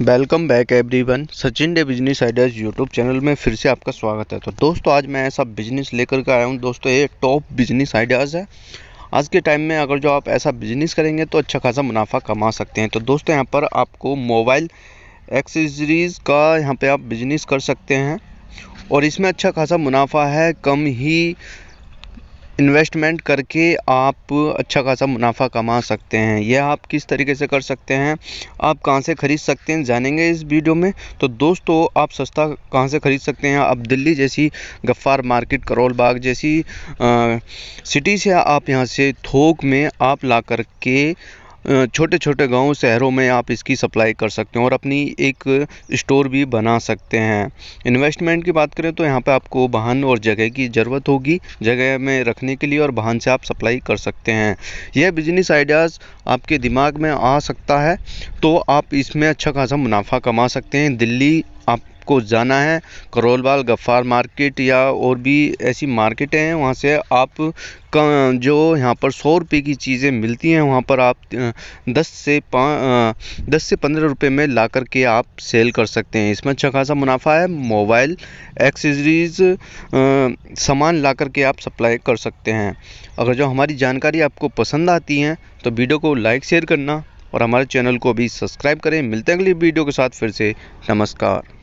welcome back everyone Sachin डे business ideas YouTube channel में फिर से आपका स्वागत है तो दोस्तों आज मैं ऐसा बिजनेस लेकर के आया हूँ दोस्तों ये टॉप बिजनेस आइडियाज़ है आज के टाइम में अगर जो आप ऐसा बिजनेस करेंगे तो अच्छा खासा मुनाफा कमा सकते हैं तो दोस्तों यहाँ पर आपको मोबाइल एक्सेसरीज़ का यहाँ पर आप बिजनेस कर सकते हैं और इसमें अच्छा खासा मुनाफा है कम ही इन्वेस्टमेंट करके आप अच्छा खासा मुनाफ़ा कमा सकते हैं यह आप किस तरीके से कर सकते हैं आप कहाँ से ख़रीद सकते हैं जानेंगे इस वीडियो में तो दोस्तों आप सस्ता कहाँ से ख़रीद सकते हैं आप दिल्ली जैसी गफ्फार मार्केट करोल बाग जैसी सिटी से आप यहाँ से थोक में आप ला करके छोटे छोटे गाँव शहरों में आप इसकी सप्लाई कर सकते हैं और अपनी एक स्टोर भी बना सकते हैं इन्वेस्टमेंट की बात करें तो यहाँ पर आपको वाहन और जगह की ज़रूरत होगी जगह में रखने के लिए और वाहन से आप सप्लाई कर सकते हैं यह बिजनेस आइडियाज़ आपके दिमाग में आ सकता है तो आप इसमें अच्छा खासा मुनाफा कमा सकते हैं दिल्ली आप आपको जाना है करोलबाल गफ्फार मार्केट या और भी ऐसी मार्केटें हैं वहाँ से आप जो यहाँ पर सौ रुपये की चीज़ें मिलती हैं वहाँ पर आप दस से पाँच दस से पंद्रह रुपये में ला कर के आप सेल कर सकते हैं इसमें अच्छा खासा मुनाफा है मोबाइल एक्सेसरीज़ सामान ला कर के आप सप्लाई कर सकते हैं अगर जो हमारी जानकारी आपको पसंद आती है तो वीडियो को लाइक शेयर करना और हमारे चैनल को भी सब्सक्राइब करें मिलते हैं अगली वीडियो के साथ फिर से नमस्कार